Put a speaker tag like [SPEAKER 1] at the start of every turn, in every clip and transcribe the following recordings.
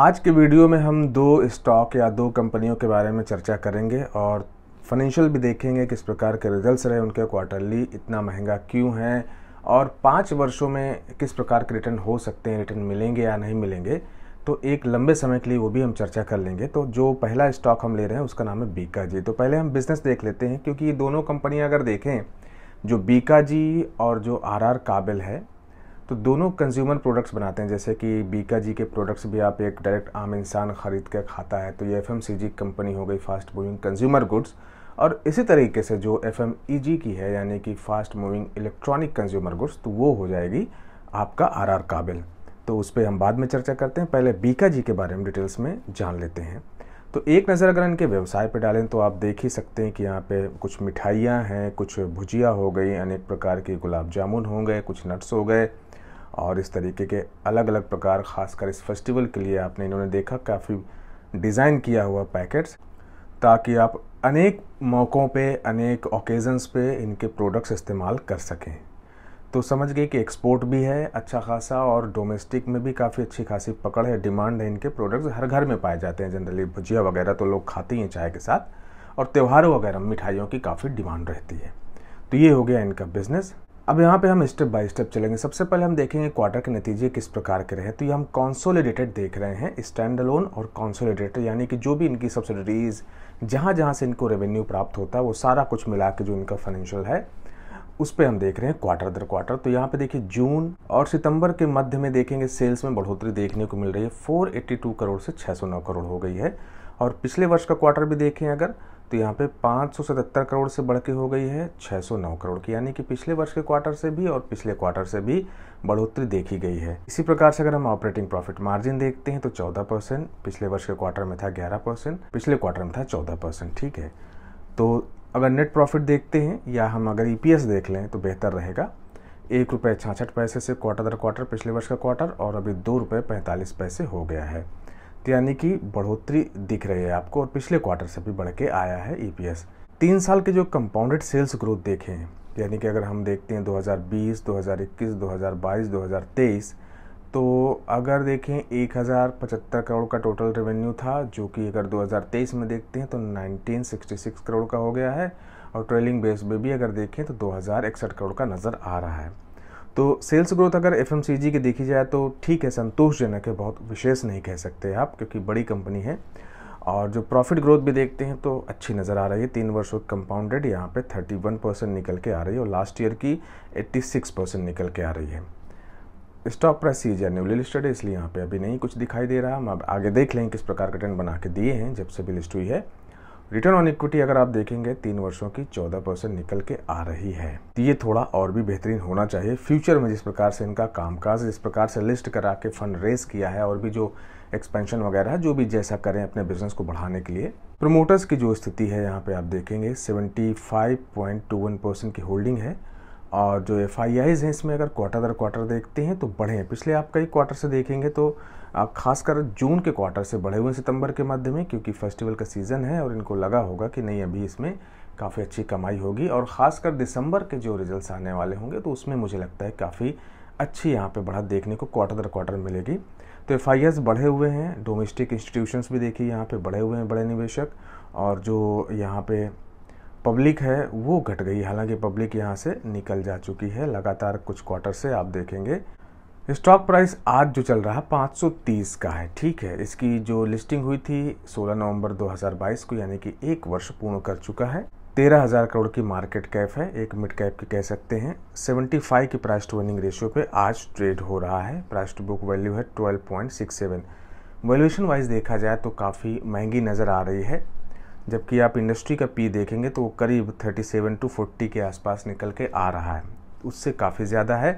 [SPEAKER 1] आज के वीडियो में हम दो स्टॉक या दो कंपनियों के बारे में चर्चा करेंगे और फाइनेंशियल भी देखेंगे किस प्रकार के रिजल्ट्स रहे उनके क्वार्टरली इतना महंगा क्यों हैं और पाँच वर्षों में किस प्रकार के रिटर्न हो सकते हैं रिटर्न मिलेंगे या नहीं मिलेंगे तो एक लंबे समय के लिए वो भी हम चर्चा कर लेंगे तो जो पहला स्टॉक हम ले रहे हैं उसका नाम है बीका जी तो पहले हम बिज़नेस देख लेते हैं क्योंकि ये दोनों कंपनियाँ अगर देखें जो बीका जी और जो आर आर काबिल है तो दोनों कंज्यूमर प्रोडक्ट्स बनाते हैं जैसे कि बीका जी के प्रोडक्ट्स भी आप एक डायरेक्ट आम इंसान ख़रीद के खाता है तो ये एफ कंपनी हो गई फास्ट मूविंग कंज्यूमर गुड्स और इसी तरीके से जो एफ e की है यानी कि fast moving electronic consumer goods तो वो हो जाएगी आपका आर आर काबिल तो उस पर हम बाद में चर्चा करते हैं पहले बीका जी के बारे में डिटेल्स में जान लेते हैं तो एक नज़र अगर इनके व्यवसाय पर डालें तो आप देख ही सकते हैं कि यहाँ पे कुछ मिठाइयाँ हैं कुछ भुजिया हो गई अनेक प्रकार के गुलाब जामुन हो गए कुछ नट्स हो गए और इस तरीके के अलग अलग प्रकार खासकर इस फेस्टिवल के लिए आपने इन्होंने देखा काफ़ी डिज़ाइन किया हुआ पैकेट्स ताकि आप अनेक मौक़ों पे अनेक ओकेज़न्स पे इनके प्रोडक्ट्स इस्तेमाल कर सकें तो समझ गए कि एक्सपोर्ट भी है अच्छा खासा और डोमेस्टिक में भी काफ़ी अच्छी खासी पकड़ है डिमांड है इनके प्रोडक्ट्स हर घर में पाए जाते हैं जनरली भुजिया वगैरह तो लोग खाते ही हैं चाय के साथ और त्यौहारों वगैरह मिठाइयों की काफ़ी डिमांड रहती है तो ये हो गया इनका बिज़नेस अब यहाँ पे हम स्टेप बाय स्टेप चलेंगे सबसे पहले हम देखेंगे क्वार्टर के नतीजे किस प्रकार के रहे तो ये हम कॉन्सोलिडेटेड देख रहे हैं स्टैंड अलोन और कॉन्सोलिडेटेड तो यानी कि जो भी इनकी सब्सिडरीज जहाँ जहाँ से इनको रेवेन्यू प्राप्त होता है वो सारा कुछ मिला के जो इनका फाइनेंशियल है उस पर हम देख रहे हैं क्वार्टर दर क्वार्टर तो यहाँ पे देखिए जून और सितंबर के मध्य में देखेंगे सेल्स में बढ़ोतरी देखने को मिल रही है 482 करोड़ से 609 करोड़ हो गई है और पिछले वर्ष का क्वार्टर भी देखें अगर तो यहाँ पे 577 करोड़ से बढ़ के हो गई है 609 करोड़ की यानी कि पिछले वर्ष के क्वार्टर से भी और पिछले क्वार्टर से भी बढ़ोतरी देखी गई है इसी प्रकार से अगर हम ऑपरेटिंग प्रॉफिट मार्जिन देखते हैं तो 14 परसेंट पिछले वर्ष के क्वार्टर में था 11 परसेंट पिछले क्वार्टर में था 14 परसेंट ठीक है तो अगर नेट प्रॉफिट देखते हैं या हम अगर ई e देख लें तो बेहतर रहेगा एक रुपये छाछठ पैसे से क्वार्टर दर क्वार्टर पिछले वर्ष का क्वार्टर और अभी दो रुपये पैंतालीस पैसे हो गया है यानी कि बढ़ोतरी दिख रही है आपको और पिछले क्वार्टर से भी बढ़ के आया है ईपीएस e तीन साल के जो कंपाउंडेड सेल्स ग्रोथ देखें यानी कि अगर हम देखते हैं 2020, 2021, 2022, 2023 तो अगर देखें एक करोड़ का टोटल रेवेन्यू था जो कि अगर 2023 में देखते हैं तो 1966 करोड़ का हो गया है और ट्रेलिंग बेस में भी अगर देखें तो दो करोड़ का नज़र आ रहा है तो सेल्स ग्रोथ अगर एफ की देखी जाए तो ठीक है संतोषजनक है बहुत विशेष नहीं कह सकते आप क्योंकि बड़ी कंपनी है और जो प्रॉफिट ग्रोथ भी देखते हैं तो अच्छी नज़र आ रही है तीन वर्षों कंपाउंडेड यहाँ पे 31 परसेंट निकल के आ रही है और लास्ट ईयर की 86 परसेंट निकल के आ रही है स्टॉक प्राइस सी न्यूली लिस्टेड है इसलिए यहाँ पे अभी नहीं कुछ दिखाई दे रहा हम अब आगे देख लें किस प्रकार का ट्रेंड बना के दिए हैं जब से भी लिस्ट हुई है रिटर्न ऑन इक्विटी अगर आप देखेंगे तीन वर्षों की चौदह परसेंट निकल के आ रही है तो ये थोड़ा और भी बेहतरीन होना चाहिए फ्यूचर में जिस प्रकार से इनका कामकाज जिस प्रकार से लिस्ट करा के फंड रेस किया है और भी जो एक्सपेंशन वगैरह जो भी जैसा करें अपने बिजनेस को बढ़ाने के लिए प्रमोटर्स की जो स्थिति है यहाँ पे आप देखेंगे सेवेंटी परसेंट की होल्डिंग है और जो एफ आई आईज हैं इसमें अगर क्वार्टर दर क्वार्टर देखते हैं तो बढ़े हैं पिछले आप कई क्वार्टर से देखेंगे तो खासकर जून के क्वार्टर से बढ़े हुए सितंबर के मध्य में क्योंकि फेस्टिवल का सीज़न है और इनको लगा होगा कि नहीं अभी इसमें काफ़ी अच्छी कमाई होगी और ख़ासकर दिसंबर के जो रिजल्ट्स आने वाले होंगे तो उसमें मुझे लगता है काफ़ी अच्छी यहाँ पे बढ़त देखने को क्वार्टर दर क्वार्टर मिलेगी तो एफ बढ़े हुए हैं डोमेस्टिक इंस्टीट्यूशंस भी देखिए यहाँ पे बढ़े हुए हैं बड़े निवेशक और जो यहाँ पे पब्लिक है वो घट गई हालांकि पब्लिक यहाँ से निकल जा चुकी है लगातार कुछ क्वार्टर से आप देखेंगे स्टॉक प्राइस आज जो चल रहा है 530 का है ठीक है इसकी जो लिस्टिंग हुई थी 16 नवंबर 2022 को यानी कि एक वर्ष पूर्ण कर चुका है तेरह हज़ार करोड़ की मार्केट कैप है एक मिड कैप की कह सकते हैं 75 की प्राइस टू वर्निंग रेशियो पे आज ट्रेड हो रहा है प्राइस टू बुक वैल्यू है 12.67 वैल्यूएशन वाइज देखा जाए तो काफ़ी महंगी नज़र आ रही है जबकि आप इंडस्ट्री का पी देखेंगे तो वो करीब 37 टू 40 के आसपास निकल के आ रहा है उससे काफ़ी ज़्यादा है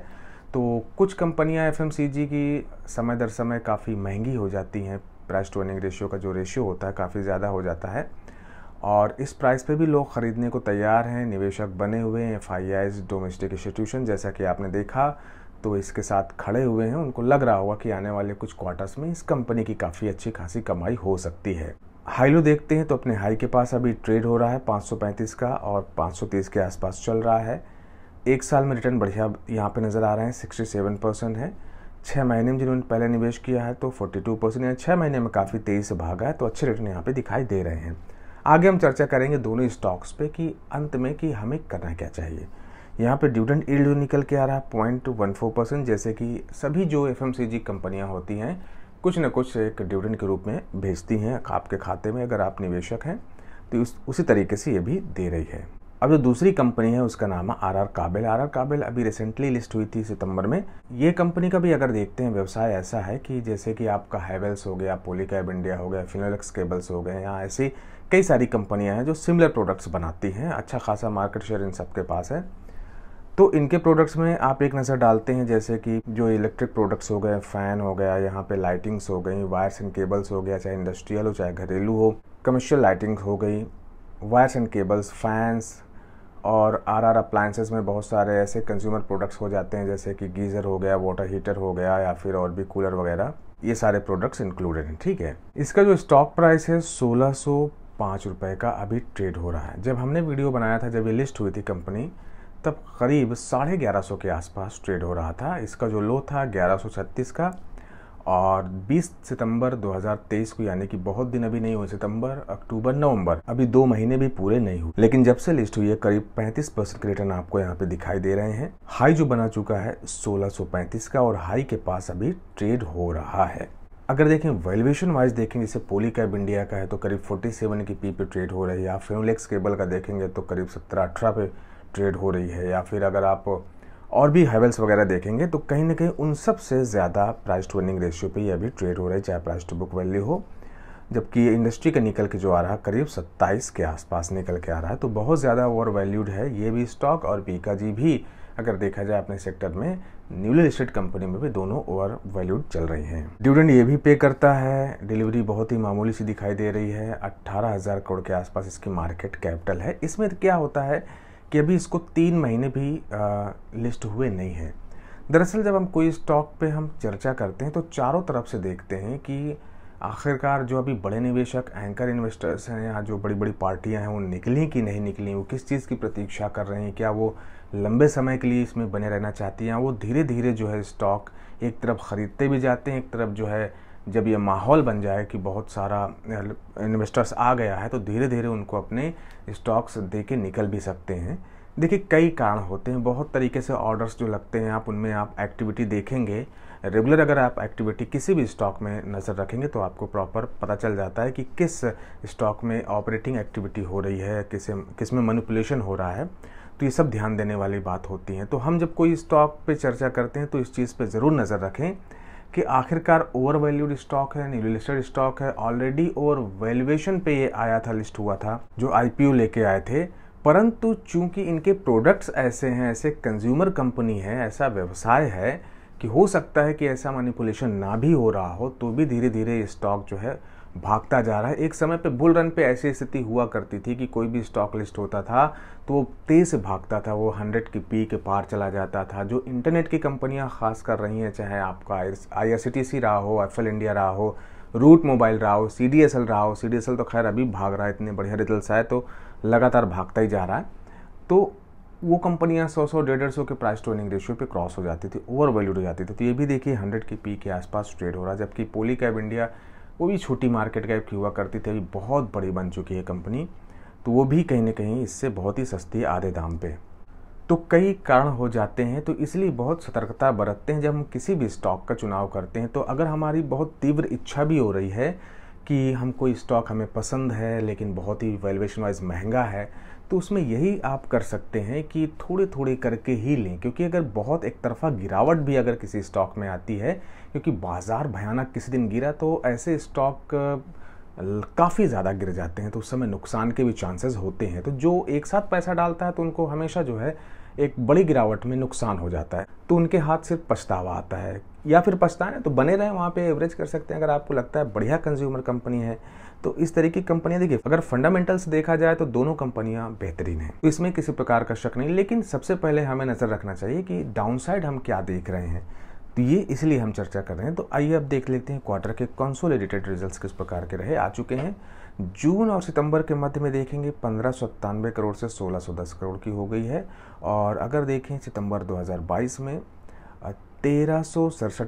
[SPEAKER 1] तो कुछ कंपनियां एफ की समय दर समय काफ़ी महंगी हो जाती हैं प्राइस टू अर्निंग रेशियो का जो रेशियो होता है काफ़ी ज़्यादा हो जाता है और इस प्राइस पे भी लोग ख़रीदने को तैयार हैं निवेशक बने हुए हैं एफ डोमेस्टिक इंस्टीट्यूशन जैसा कि आपने देखा तो इसके साथ खड़े हुए हैं उनको लग रहा होगा कि आने वाले कुछ क्वार्टर्स में इस कंपनी की काफ़ी अच्छी खासी कमाई हो सकती है हाई लो देखते हैं तो अपने हाई के पास अभी ट्रेड हो रहा है 535 का और 530 के आसपास चल रहा है एक साल में रिटर्न बढ़िया यहाँ पे नज़र आ रहे हैं 67 परसेंट है छः महीने में जिन्होंने पहले निवेश किया है तो 42 परसेंट या छः महीने में काफ़ी तेज़ी से भागा है तो अच्छे रिटर्न यहाँ पर दिखाई दे रहे हैं आगे हम चर्चा करेंगे दोनों स्टॉक्स पर कि अंत में कि हमें करना क्या चाहिए यहाँ पे डिविडेंड ईल्ड जो निकल के आ रहा है पॉइंट वन फोर परसेंट जैसे कि सभी जो एफ कंपनियाँ होती हैं कुछ ना कुछ एक डिविडेंड के रूप में भेजती हैं आपके खाते में अगर आप निवेशक हैं तो उस उसी तरीके से ये भी दे रही है अब जो दूसरी कंपनी है उसका नाम है R R Kabel R R Kabel अभी रिसेंटली लिस्ट हुई थी सितंबर में ये कंपनी का भी अगर देखते हैं व्यवसाय ऐसा है कि जैसे कि आपका हैवेल्स हो गया पोलिकैब इंडिया हो गया फिनोलेक्स केबल्स हो गए या ऐसी कई सारी कंपनियां हैं जो सिमिलर प्रोडक्ट्स बनाती हैं अच्छा खासा मार्केट शेयर इन सब पास है तो इनके प्रोडक्ट्स में आप एक नज़र डालते हैं जैसे कि जो इलेक्ट्रिक प्रोडक्ट्स हो गए फ़ैन हो गया यहाँ पे लाइटिंग्स हो गई वायर्स एंड केबल्स हो गया चाहे इंडस्ट्रियल हो चाहे घरेलू हो कमर्शियल लाइटिंग हो गई वायर्स एंड केबल्स फैंस और आर आर अप्लाइंसेस में बहुत सारे ऐसे कंज्यूमर प्रोडक्ट्स हो जाते हैं जैसे कि गीज़र हो गया वाटर हीटर हो गया या फिर और भी कूलर वगैरह ये सारे प्रोडक्ट्स इंक्लूडेड हैं ठीक है इसका जो स्टॉक प्राइस है सोलह सौ पाँच रुपये का अभी ट्रेड हो रहा है जब हमने वीडियो बनाया था जब ये लिस्ट हुई थी कंपनी तब करीब साढ़े ग्यारह सौ के आसपास ट्रेड हो रहा था इसका जो लो था ग्यारह सौ छत्तीस का और 20 सितंबर 2023 को यानी कि बहुत दिन अभी नहीं हुए सितंबर अक्टूबर नवंबर अभी दो महीने भी पूरे नहीं हुए लेकिन जब से लिस्ट हुई है करीब 35 परसेंट के रिटर्न आपको यहाँ पे दिखाई दे रहे हैं हाई जो बना चुका है 1635 का और हाई के पास अभी ट्रेड हो रहा है अगर देखें वैल्यूएशन वाइज देखेंगे जैसे पोली कैब इंडिया का है तो करीब 47 की पी पे ट्रेड हो रही है आप फिनोलेक्स केबल का देखेंगे तो करीब सत्रह अठारह पे ट्रेड हो रही है या फिर अगर आप और भी हैवेल्स वगैरह देखेंगे तो कहीं ना कहीं उन सब से ज़्यादा प्राइस टू अर्निंग रेशियो पे ये अभी ट्रेड हो रही है चाहे प्राइस टू बुक वैल्यू हो जबकि ये इंडस्ट्री का निकल के जो आ रहा है करीब 27 के आसपास निकल के आ रहा है तो बहुत ज़्यादा ओवर वैल्यूड है ये भी स्टॉक और पीका जी भी अगर देखा जाए अपने सेक्टर में न्यूली लिस्टेड कंपनी में भी दोनों ओवर वैल्यूड चल रही हैं डिविडेंड ये भी पे करता है डिलीवरी बहुत ही मामूली सी दिखाई दे रही है अट्ठारह हज़ार करोड़ के आसपास इसकी मार्केट कैपिटल है इसमें क्या होता है कि अभी इसको तीन महीने भी आ, लिस्ट हुए नहीं है दरअसल जब हम कोई स्टॉक पे हम चर्चा करते हैं तो चारों तरफ से देखते हैं कि आखिरकार जो अभी बड़े निवेशक एंकर इन्वेस्टर्स हैं या जो बड़ी बड़ी पार्टियां हैं वो निकली कि नहीं निकली वो किस चीज़ की प्रतीक्षा कर रहे हैं क्या वो लंबे समय के लिए इसमें बने रहना चाहती हैं वो धीरे धीरे जो है स्टॉक एक तरफ ख़रीदते भी जाते हैं एक तरफ जो है जब ये माहौल बन जाए कि बहुत सारा इन्वेस्टर्स आ गया है तो धीरे धीरे उनको अपने स्टॉक्स दे के निकल भी सकते हैं देखिए कई कारण होते हैं बहुत तरीके से ऑर्डर्स जो लगते हैं आप उनमें आप एक्टिविटी देखेंगे रेगुलर अगर आप एक्टिविटी किसी भी स्टॉक में नज़र रखेंगे तो आपको प्रॉपर पता चल जाता है कि किस स्टॉक में ऑपरेटिंग एक्टिविटी हो रही है किस किस में मनुपुलेशन हो रहा है तो ये सब ध्यान देने वाली बात होती है तो हम जब कोई स्टॉक पे चर्चा करते हैं तो इस चीज़ पे ज़रूर नज़र रखें कि आखिरकार ओवर वैल्यूड स्टॉक है न्यू लिस्टेड स्टॉक है ऑलरेडी ओवर वैल्यूएशन पे ये आया था लिस्ट हुआ था जो आईपीओ लेके आए थे परंतु चूंकि इनके प्रोडक्ट्स ऐसे हैं ऐसे कंज्यूमर कंपनी है ऐसा व्यवसाय है कि हो सकता है कि ऐसा मैनिपुलेशन ना भी हो रहा हो तो भी धीरे धीरे ये स्टॉक जो है भागता जा रहा है एक समय पे बुल रन पे ऐसी स्थिति हुआ करती थी कि कोई भी स्टॉक लिस्ट होता था तो वो तेज़ से भागता था वो हंड्रेड की पी के पार चला जाता था जो इंटरनेट की कंपनियां खास कर रही हैं चाहे आपका आई सी टी रहा हो एफ इंडिया रहा हो रूट मोबाइल रहा हो सी डी एस एल रहा हो सी डी एस एल तो खैर अभी भाग रहा है इतने बढ़िया रिजल्ट आए तो लगातार भागता ही जा रहा है तो वो कंपनियां सौ सौ डेढ़ डेढ़ सौ के प्राइस टू अर्निंग रेशियो पे क्रॉस हो जाती थी ओवर वैल्यूड हो जाती थी तो ये भी देखिए हंड्रेड की पी के आसपास ट्रेड हो रहा है जबकि पोली कैब इंडिया वो भी छोटी मार्केट कैप की हुआ करती थी अभी बहुत बड़ी बन चुकी है कंपनी तो वो भी कहीं ना कहीं इससे बहुत ही सस्ती आधे दाम पे तो कई कारण हो जाते हैं तो इसलिए बहुत सतर्कता बरतते हैं जब हम किसी भी स्टॉक का चुनाव करते हैं तो अगर हमारी बहुत तीव्र इच्छा भी हो रही है कि हम कोई स्टॉक हमें पसंद है लेकिन बहुत ही वैल्यूएशन वाइज महंगा है तो उसमें यही आप कर सकते हैं कि थोड़े थोड़े करके ही लें क्योंकि अगर बहुत एक तरफा गिरावट भी अगर किसी स्टॉक में आती है क्योंकि बाज़ार भयानक किसी दिन गिरा तो ऐसे स्टॉक काफ़ी ज़्यादा गिर जाते हैं तो उस समय नुकसान के भी चांसेस होते हैं तो जो एक साथ पैसा डालता है तो उनको हमेशा जो है एक बड़ी गिरावट में नुकसान हो जाता है तो उनके हाथ सिर्फ पछतावा आता है या फिर पछताएं तो बने रहें वहाँ पे एवरेज कर सकते हैं अगर आपको लगता है बढ़िया कंज्यूमर कंपनी है तो इस तरह की कंपनियां देखिए अगर फंडामेंटल्स देखा जाए तो दोनों कंपनियां बेहतरीन है तो इसमें किसी प्रकार का शक नहीं लेकिन सबसे पहले हमें नजर रखना चाहिए कि डाउनसाइड हम क्या देख रहे हैं तो ये इसलिए हम चर्चा कर रहे हैं तो आइए अब देख लेते हैं क्वार्टर के कॉन्सोलिडेटेड रिजल्ट किस प्रकार के रहे आ चुके हैं जून और सितंबर के मध्य में देखेंगे पंद्रह करोड़ से 1610 करोड़ की हो गई है और अगर देखें सितंबर 2022 में तेरह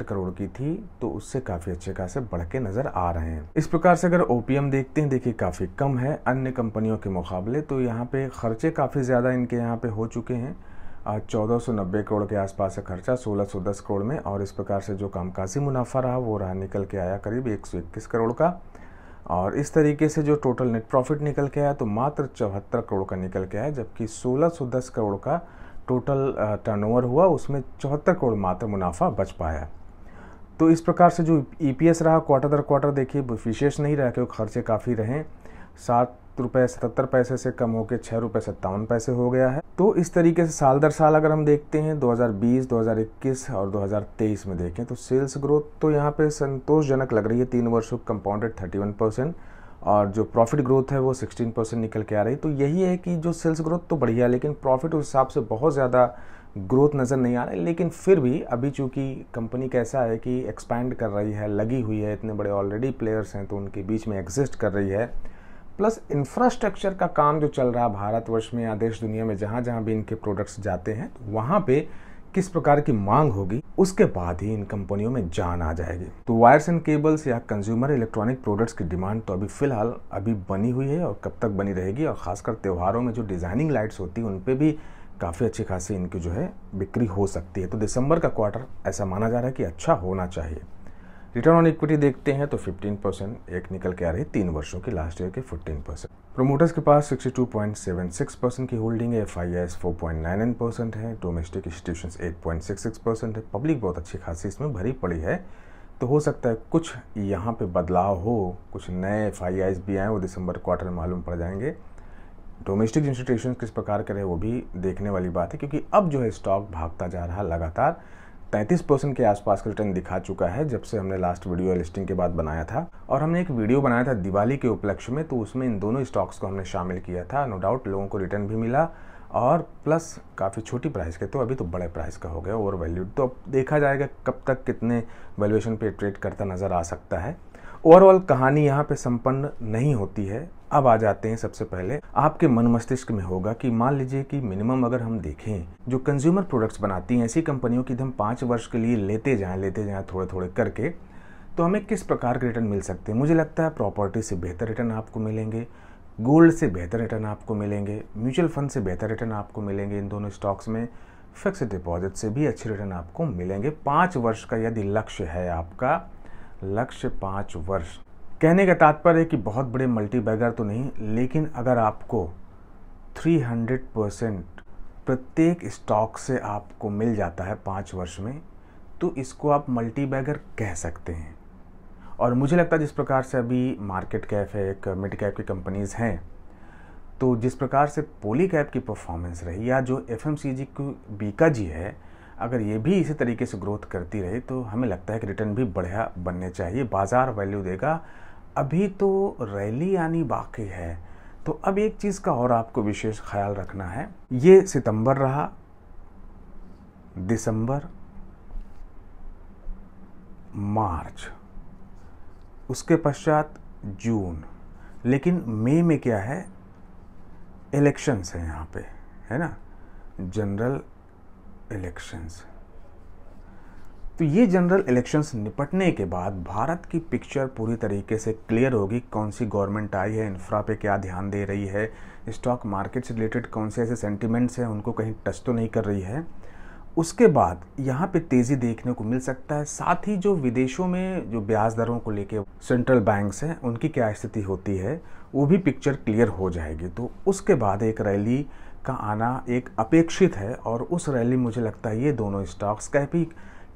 [SPEAKER 1] करोड़ की थी तो उससे काफ़ी अच्छे खासे बढ़ के नज़र आ रहे हैं इस प्रकार से अगर ओपीएम देखते हैं देखिए काफ़ी कम है अन्य कंपनियों के मुकाबले तो यहाँ पे खर्चे काफ़ी ज़्यादा इनके यहाँ पे हो चुके हैं चौदह सौ नब्बे करोड़ के आसपास का खर्चा सोलह सौ दस करोड़ में और इस प्रकार से जो कामकाजी मुनाफा रहा वो रहा निकल के आया करीब एक सौ इक्कीस करोड़ का और इस तरीके से जो टोटल नेट प्रॉफिट निकल के आया तो मात्र चौहत्तर करोड़ का निकल के आया जबकि सोलह सौ दस करोड़ का टोटल टर्नओवर हुआ उसमें चौहत्तर करोड़ मात्र मुनाफा बच पाया तो इस प्रकार से जो ईपीएस e रहा क्वार्टर दर क्वार्टर देखिए विशेष नहीं रहा क्योंकि खर्चे काफ़ी रहे सात रुपये सतहत्तर पैसे से कम होकर छः रुपये सत्तावन पैसे हो गया है तो इस तरीके से साल दर साल अगर हम देखते हैं 2020, 2021 और 2023 में देखें तो सेल्स ग्रोथ तो यहाँ पे संतोषजनक लग रही है तीन वर्षों कंपाउंडेड 31 परसेंट और जो प्रॉफिट ग्रोथ है वो 16 परसेंट निकल के आ रही तो यही है कि जो सेल्स ग्रोथ तो बढ़िया है लेकिन प्रॉफिट उस हिसाब से बहुत ज़्यादा ग्रोथ नज़र नहीं आ रहा है लेकिन फिर भी अभी चूंकि कंपनी कैसा है कि एक्सपैंड कर रही है लगी हुई है इतने बड़े ऑलरेडी प्लेयर्स हैं तो उनके बीच में एग्जिस्ट कर रही है प्लस इंफ्रास्ट्रक्चर का काम जो चल रहा है भारतवर्ष में या देश दुनिया में जहाँ जहाँ भी इनके प्रोडक्ट्स जाते हैं तो वहाँ पे किस प्रकार की मांग होगी उसके बाद ही इन कंपनियों में जान आ जाएगी तो वायर्स एंड केबल्स या कंज्यूमर इलेक्ट्रॉनिक प्रोडक्ट्स की डिमांड तो अभी फिलहाल अभी बनी हुई है और कब तक बनी रहेगी और खासकर त्योहारों में जो डिज़ाइनिंग लाइट्स होती है उन पर भी काफ़ी अच्छी खासी इनकी जो है बिक्री हो सकती है तो दिसंबर का क्वार्टर ऐसा माना जा रहा है कि अच्छा होना चाहिए रिटर्न ऑन इक्विटी देखते हैं तो 15 परसेंट एक निकल के आ रही तीन वर्षों की लास्ट ईयर के 15 परसेंट प्रोमोटर्स के पास 62.76 परसेंट की होल्डिंग है F I S four percent है डोमेस्टिक इंस्टीट्यूशन 8.66 परसेंट है पब्लिक बहुत अच्छी खासी इसमें भरी पड़ी है तो हो सकता है कुछ यहाँ पे बदलाव हो कुछ नए एफ आई आईज भी आए वो दिसंबर क्वार्टर में मालूम पड़ जाएंगे डोमेस्टिक इंस्टीट्यूशन किस प्रकार के रहे वो भी देखने वाली बात है क्योंकि अब जो है स्टॉक भागता जा रहा लगातार तैंतीस परसेंट के आसपास का रिटर्न दिखा चुका है जब से हमने लास्ट वीडियो लिस्टिंग के बाद बनाया था और हमने एक वीडियो बनाया था दिवाली के उपलक्ष्य में तो उसमें इन दोनों स्टॉक्स को हमने शामिल किया था नो डाउट लोगों को रिटर्न भी मिला और प्लस काफ़ी छोटी प्राइस के तो अभी तो बड़े प्राइस का हो गया ओवर वैल्यूड तो अब देखा जाएगा कब तक कितने वैल्यूएशन पे ट्रेड करता नज़र आ सकता है ओवरऑल कहानी यहाँ पे संपन्न नहीं होती है अब आ जाते हैं सबसे पहले आपके मन मस्तिष्क में होगा कि मान लीजिए कि मिनिमम अगर हम देखें जो कंज्यूमर प्रोडक्ट्स बनाती हैं ऐसी कंपनियों की तो हम पाँच वर्ष के लिए लेते जाएं लेते जाएं थोड़े थोड़े करके तो हमें किस प्रकार के रिटर्न मिल सकते हैं मुझे लगता है प्रॉपर्टी से बेहतर रिटर्न आपको मिलेंगे गोल्ड से बेहतर रिटर्न आपको मिलेंगे म्यूचुअल फंड से बेहतर रिटर्न आपको मिलेंगे इन दोनों स्टॉक्स में फिक्स डिपॉजिट से भी अच्छे रिटर्न आपको मिलेंगे पाँच वर्ष का यदि लक्ष्य है आपका लक्ष्य पाँच वर्ष कहने का तात्पर्य है कि बहुत बड़े मल्टी बैगर तो नहीं लेकिन अगर आपको 300 परसेंट प्रत्येक स्टॉक से आपको मिल जाता है पाँच वर्ष में तो इसको आप मल्टी बैगर कह सकते हैं और मुझे लगता है जिस प्रकार से अभी मार्केट कैप है एक मिड कैप की कंपनीज़ हैं तो जिस प्रकार से पोली कैप की परफॉर्मेंस रही या जो एफ एम सी जी की बीका जी है अगर ये भी इसी तरीके से ग्रोथ करती रही तो हमें लगता है कि रिटर्न भी बढ़िया बनने चाहिए बाज़ार वैल्यू देगा अभी तो रैली आनी बाकी है तो अब एक चीज़ का और आपको विशेष ख्याल रखना है ये सितंबर रहा दिसंबर मार्च उसके पश्चात जून लेकिन मई में, में क्या है इलेक्शंस हैं यहाँ पे है ना जनरल इलेक्शंस तो ये जनरल इलेक्शंस निपटने के बाद भारत की पिक्चर पूरी तरीके से क्लियर होगी कौन सी गवर्नमेंट आई है इंफ्रा पे क्या ध्यान दे रही है स्टॉक मार्केट से रिलेटेड कौन से ऐसे सेंटिमेंट्स हैं उनको कहीं टच तो नहीं कर रही है उसके बाद यहाँ पे तेज़ी देखने को मिल सकता है साथ ही जो विदेशों में जो ब्याज दरों को लेके सेंट्रल बैंक्स हैं उनकी क्या स्थिति होती है वो भी पिक्चर क्लियर हो जाएगी तो उसके बाद एक रैली का आना एक अपेक्षित है और उस रैली मुझे लगता है ये दोनों स्टॉक्स कह भी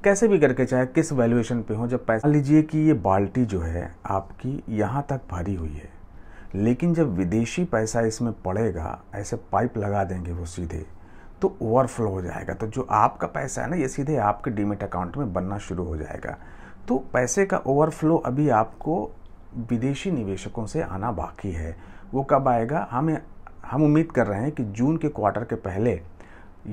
[SPEAKER 1] कैसे भी करके चाहे किस वैल्यूएशन पे हो जब पैसा लीजिए कि ये बाल्टी जो है आपकी यहाँ तक भरी हुई है लेकिन जब विदेशी पैसा इसमें पड़ेगा ऐसे पाइप लगा देंगे वो सीधे तो ओवरफ्लो हो जाएगा तो जो आपका पैसा है ना ये सीधे आपके डीमेट अकाउंट में बनना शुरू हो जाएगा तो पैसे का ओवरफ्लो अभी आपको विदेशी निवेशकों से आना बाकी है वो कब आएगा हमें हम उम्मीद कर रहे हैं कि जून के क्वार्टर के पहले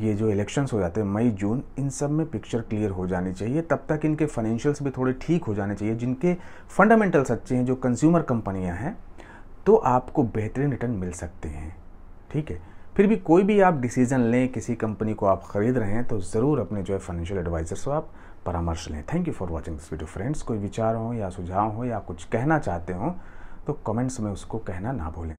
[SPEAKER 1] ये जो इलेक्शंस हो जाते हैं मई जून इन सब में पिक्चर क्लियर हो जानी चाहिए तब तक इनके फाइनेंशियल्स भी थोड़े ठीक हो जाने चाहिए जिनके फंडामेंटल्स अच्छे हैं जो कंज्यूमर कंपनियां हैं तो आपको बेहतरीन रिटर्न मिल सकते हैं ठीक है फिर भी कोई भी आप डिसीजन लें किसी कंपनी को आप ख़रीद रहे हैं तो ज़रूर अपने जो है फाइनेंशियल एडवाइज़र से आप परामर्श लें thank you for watching this video friends कोई विचार हो या सुझाव हो या कुछ कहना चाहते हो तो कमेंट्स में उसको कहना ना भूलें